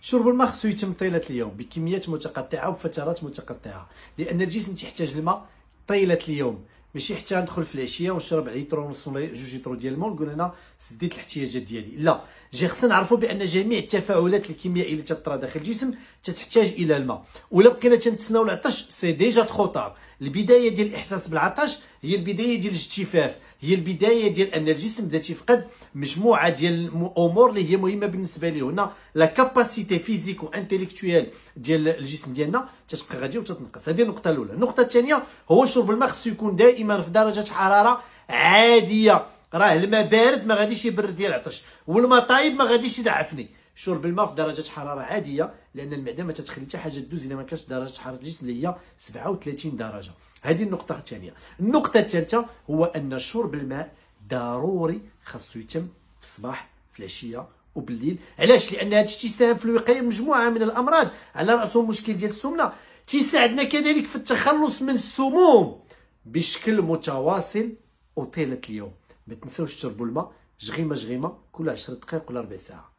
شرب الماء خصو يتم طيله اليوم بكميات متقطعه وبفترات متقطعه لان الجسم تحتاج الماء طيله اليوم ماشي حتى ندخل في العشيه ونشرب لتر ونص جوج لتر ديال الماء ونقول انا سديت الاحتياجات ديالي لا جي خصنا نعرفوا بان جميع التفاعلات الكيميائيه اللي تطرا داخل الجسم تتحتاج الى الماء ولا بقينا تنتسناو العطش سي ديجا تخو طار البدايه ديال الاحساس بالعطش هي البدايه ديال الاجتفاف هي البدايه ديال ان الجسم بدا تيفقد مجموعه ديال الامور اللي هي مهمه بالنسبه ليه هنا لا كاباسيتي فيزيك وانتيليكتويال ديال الجسم ديالنا تتبقى غادي وتتنقص هذه النقطه الاولى النقطه الثانيه هو شرب الماء خصو يكون دائما في درجه حراره عاديه راه الماء بارد ما غاديش يبرد لي العطش والماء طايب ما غاديش يضعفني شرب الماء في درجه حراره عاديه لان المعده ما تتخلي حتى حاجه تدوز الا ما كانش درجه حراره الجسم اللي هي 37 درجه هذه النقطه الثانيه النقطه الثالثه هو ان شرب الماء ضروري خاصو يتم في الصباح في العشيه وبالليل علاش لان هذا الشيء تيساهم في الوقايه مجموعه من الامراض على راسهم مشكل ديال السمنه تيساعدنا كذلك في التخلص من السموم بشكل متواصل وطيله اليوم ما تنساوش تشربوا الماء جغيمه جغيمه كل 10 دقائق ولا ربع ساعه